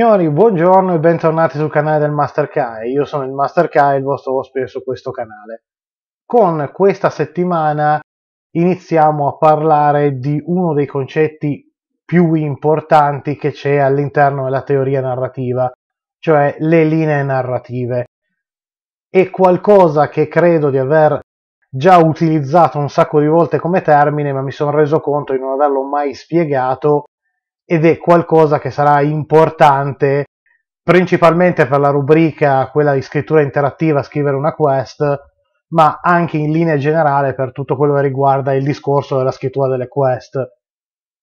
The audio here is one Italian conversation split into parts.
signori, buongiorno e bentornati sul canale del Master Kai. Io sono il Master Kai, il vostro ospite su questo canale. Con questa settimana iniziamo a parlare di uno dei concetti più importanti che c'è all'interno della teoria narrativa, cioè le linee narrative. È qualcosa che credo di aver già utilizzato un sacco di volte come termine, ma mi sono reso conto di non averlo mai spiegato ed è qualcosa che sarà importante principalmente per la rubrica, quella di scrittura interattiva, scrivere una quest, ma anche in linea generale per tutto quello che riguarda il discorso della scrittura delle quest.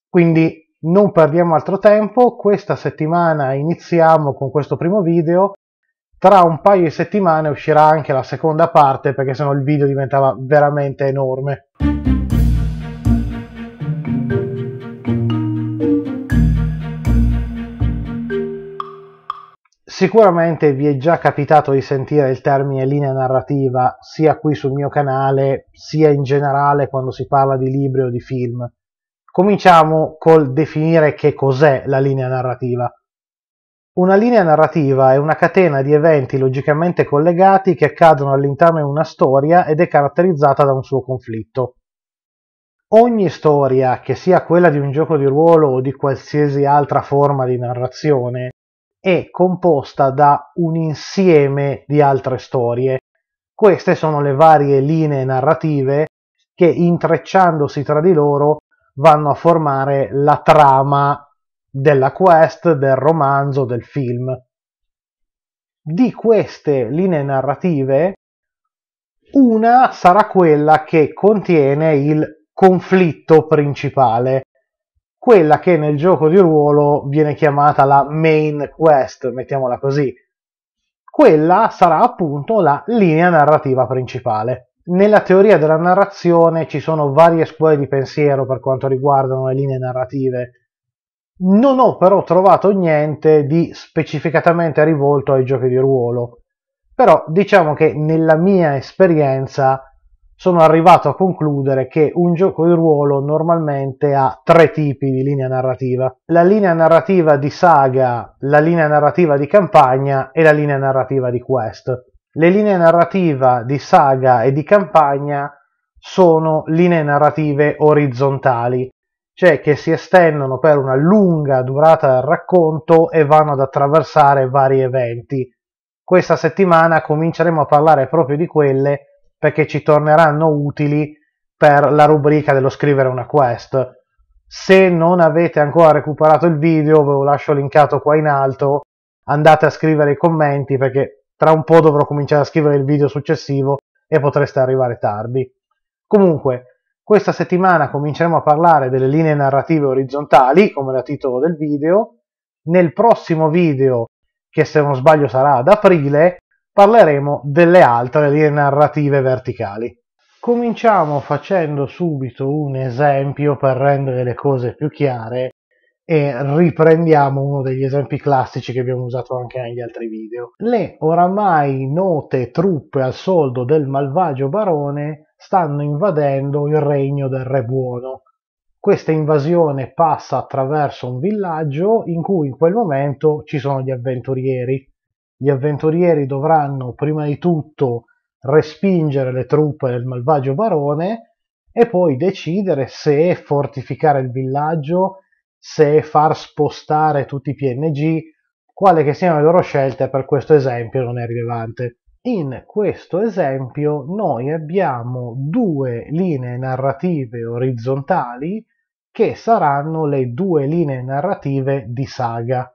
Quindi non perdiamo altro tempo, questa settimana iniziamo con questo primo video, tra un paio di settimane uscirà anche la seconda parte perché sennò il video diventava veramente enorme. Sicuramente vi è già capitato di sentire il termine linea narrativa sia qui sul mio canale sia in generale quando si parla di libri o di film. Cominciamo col definire che cos'è la linea narrativa. Una linea narrativa è una catena di eventi logicamente collegati che accadono all'interno di una storia ed è caratterizzata da un suo conflitto. Ogni storia, che sia quella di un gioco di ruolo o di qualsiasi altra forma di narrazione, è composta da un insieme di altre storie. Queste sono le varie linee narrative che intrecciandosi tra di loro vanno a formare la trama della quest, del romanzo, del film. Di queste linee narrative, una sarà quella che contiene il conflitto principale, quella che nel gioco di ruolo viene chiamata la main quest, mettiamola così. Quella sarà appunto la linea narrativa principale. Nella teoria della narrazione ci sono varie scuole di pensiero per quanto riguardano le linee narrative. Non ho però trovato niente di specificatamente rivolto ai giochi di ruolo. Però diciamo che nella mia esperienza sono arrivato a concludere che un gioco di ruolo normalmente ha tre tipi di linea narrativa. La linea narrativa di saga, la linea narrativa di campagna e la linea narrativa di quest. Le linee narrativa di saga e di campagna sono linee narrative orizzontali, cioè che si estendono per una lunga durata del racconto e vanno ad attraversare vari eventi. Questa settimana cominceremo a parlare proprio di quelle perché ci torneranno utili per la rubrica dello scrivere una quest. Se non avete ancora recuperato il video, ve lo lascio linkato qua in alto, andate a scrivere i commenti perché tra un po' dovrò cominciare a scrivere il video successivo e potreste arrivare tardi. Comunque, questa settimana cominceremo a parlare delle linee narrative orizzontali, come da titolo del video. Nel prossimo video, che se non sbaglio sarà ad aprile, parleremo delle altre linee narrative verticali. Cominciamo facendo subito un esempio per rendere le cose più chiare e riprendiamo uno degli esempi classici che abbiamo usato anche negli altri video. Le oramai note truppe al soldo del malvagio barone stanno invadendo il regno del re buono. Questa invasione passa attraverso un villaggio in cui in quel momento ci sono gli avventurieri gli avventurieri dovranno prima di tutto respingere le truppe del malvagio barone e poi decidere se fortificare il villaggio, se far spostare tutti i PNG, quale che siano le loro scelte per questo esempio non è rilevante. In questo esempio noi abbiamo due linee narrative orizzontali che saranno le due linee narrative di saga.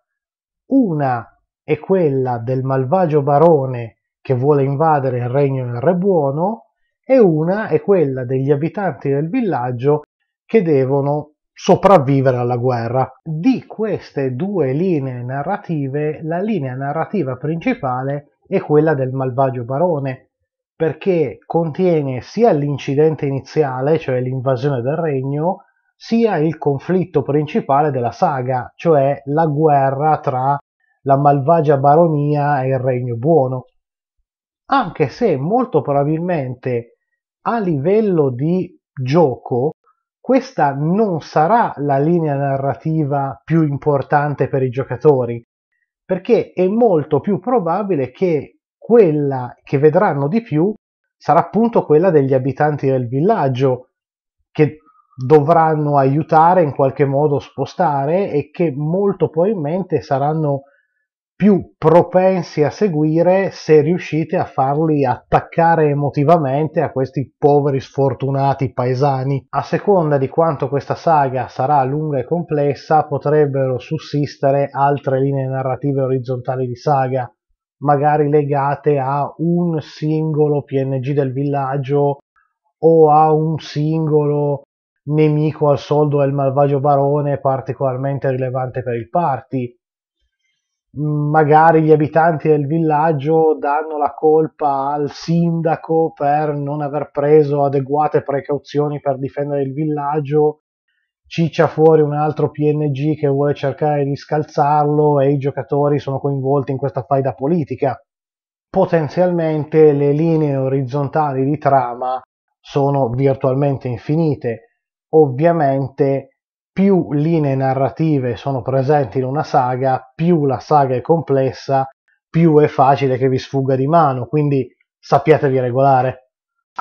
Una è quella del malvagio barone che vuole invadere il regno del re buono e una è quella degli abitanti del villaggio che devono sopravvivere alla guerra. Di queste due linee narrative, la linea narrativa principale è quella del malvagio barone, perché contiene sia l'incidente iniziale, cioè l'invasione del regno, sia il conflitto principale della saga, cioè la guerra tra la malvagia baronia e il regno buono, anche se molto probabilmente a livello di gioco questa non sarà la linea narrativa più importante per i giocatori, perché è molto più probabile che quella che vedranno di più sarà appunto quella degli abitanti del villaggio che dovranno aiutare in qualche modo spostare e che molto probabilmente saranno più propensi a seguire se riuscite a farli attaccare emotivamente a questi poveri sfortunati paesani. A seconda di quanto questa saga sarà lunga e complessa, potrebbero sussistere altre linee narrative orizzontali di saga, magari legate a un singolo PNG del villaggio o a un singolo nemico al soldo del malvagio barone particolarmente rilevante per il party magari gli abitanti del villaggio danno la colpa al sindaco per non aver preso adeguate precauzioni per difendere il villaggio, ciccia fuori un altro PNG che vuole cercare di scalzarlo e i giocatori sono coinvolti in questa faida politica. Potenzialmente le linee orizzontali di trama sono virtualmente infinite. Ovviamente più linee narrative sono presenti in una saga, più la saga è complessa, più è facile che vi sfugga di mano, quindi sappiatevi regolare.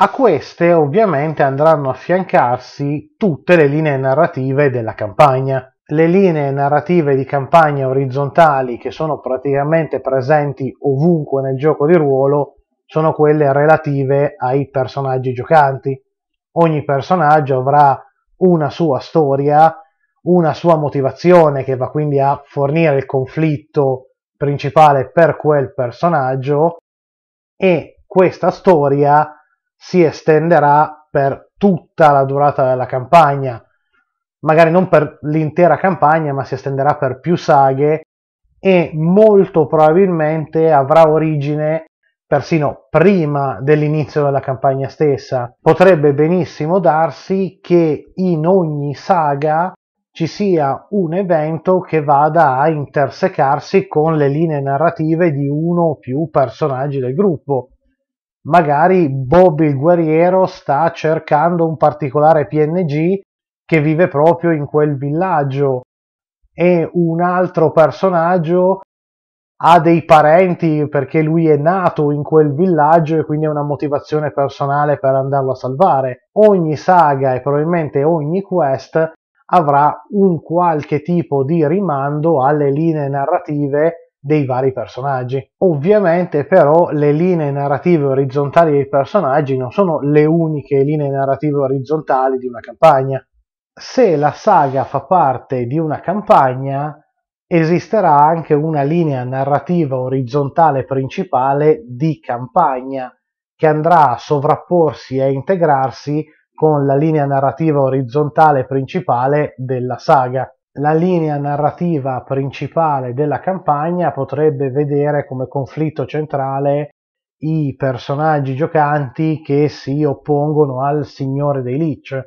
A queste ovviamente andranno a affiancarsi tutte le linee narrative della campagna. Le linee narrative di campagna orizzontali che sono praticamente presenti ovunque nel gioco di ruolo sono quelle relative ai personaggi giocanti. Ogni personaggio avrà una sua storia una sua motivazione che va quindi a fornire il conflitto principale per quel personaggio e questa storia si estenderà per tutta la durata della campagna, magari non per l'intera campagna, ma si estenderà per più saghe e molto probabilmente avrà origine persino prima dell'inizio della campagna stessa. Potrebbe benissimo darsi che in ogni saga ci sia un evento che vada a intersecarsi con le linee narrative di uno o più personaggi del gruppo. Magari Bob il guerriero sta cercando un particolare PNG che vive proprio in quel villaggio e un altro personaggio ha dei parenti perché lui è nato in quel villaggio e quindi ha una motivazione personale per andarlo a salvare. Ogni saga e probabilmente ogni quest avrà un qualche tipo di rimando alle linee narrative dei vari personaggi. Ovviamente però le linee narrative orizzontali dei personaggi non sono le uniche linee narrative orizzontali di una campagna. Se la saga fa parte di una campagna, esisterà anche una linea narrativa orizzontale principale di campagna che andrà a sovrapporsi e integrarsi con la linea narrativa orizzontale principale della saga. La linea narrativa principale della campagna potrebbe vedere come conflitto centrale i personaggi giocanti che si oppongono al signore dei Lich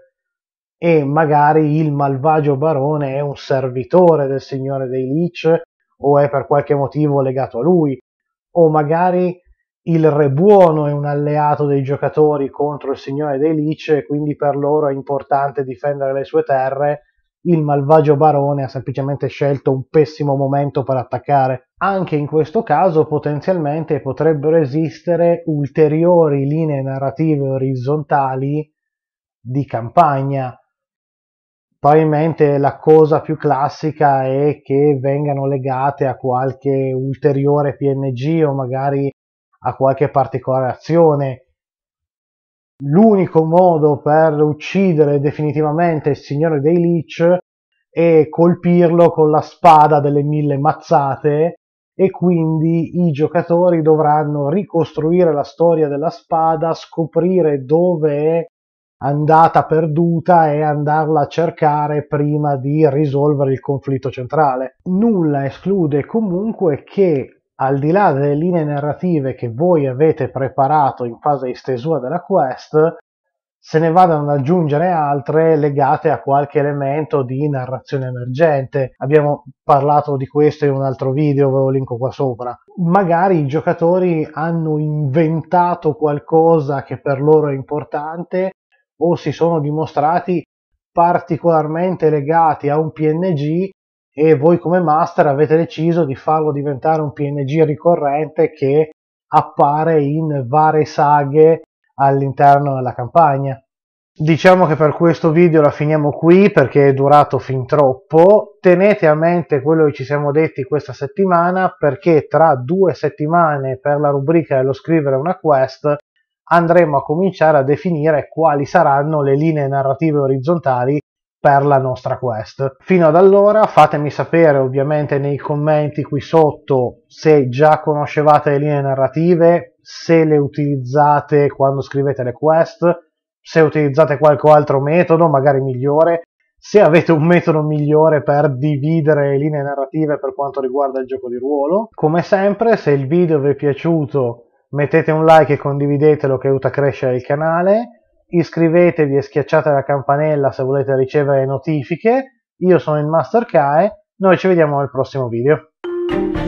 e magari il malvagio barone è un servitore del signore dei Lich o è per qualche motivo legato a lui o magari il re buono è un alleato dei giocatori contro il signore dei lice, quindi per loro è importante difendere le sue terre. Il malvagio barone ha semplicemente scelto un pessimo momento per attaccare. Anche in questo caso potenzialmente potrebbero esistere ulteriori linee narrative orizzontali di campagna. Probabilmente la cosa più classica è che vengano legate a qualche ulteriore PNG o magari a qualche particolare azione. L'unico modo per uccidere definitivamente il signore dei Leech è colpirlo con la spada delle mille mazzate e quindi i giocatori dovranno ricostruire la storia della spada, scoprire dove è andata perduta e andarla a cercare prima di risolvere il conflitto centrale. Nulla esclude comunque che al di là delle linee narrative che voi avete preparato in fase di stesura della quest, se ne vadano ad aggiungere altre legate a qualche elemento di narrazione emergente. Abbiamo parlato di questo in un altro video, ve lo linko qua sopra. Magari i giocatori hanno inventato qualcosa che per loro è importante o si sono dimostrati particolarmente legati a un PNG e voi come master avete deciso di farlo diventare un PNG ricorrente che appare in varie saghe all'interno della campagna. Diciamo che per questo video la finiamo qui perché è durato fin troppo. Tenete a mente quello che ci siamo detti questa settimana perché tra due settimane per la rubrica dello scrivere una quest andremo a cominciare a definire quali saranno le linee narrative orizzontali per la nostra quest. Fino ad allora fatemi sapere ovviamente nei commenti qui sotto se già conoscevate le linee narrative, se le utilizzate quando scrivete le quest, se utilizzate qualche altro metodo, magari migliore, se avete un metodo migliore per dividere le linee narrative per quanto riguarda il gioco di ruolo. Come sempre, se il video vi è piaciuto mettete un like e condividetelo che aiuta a crescere il canale iscrivetevi e schiacciate la campanella se volete ricevere notifiche. Io sono il Master Kae, noi ci vediamo nel prossimo video.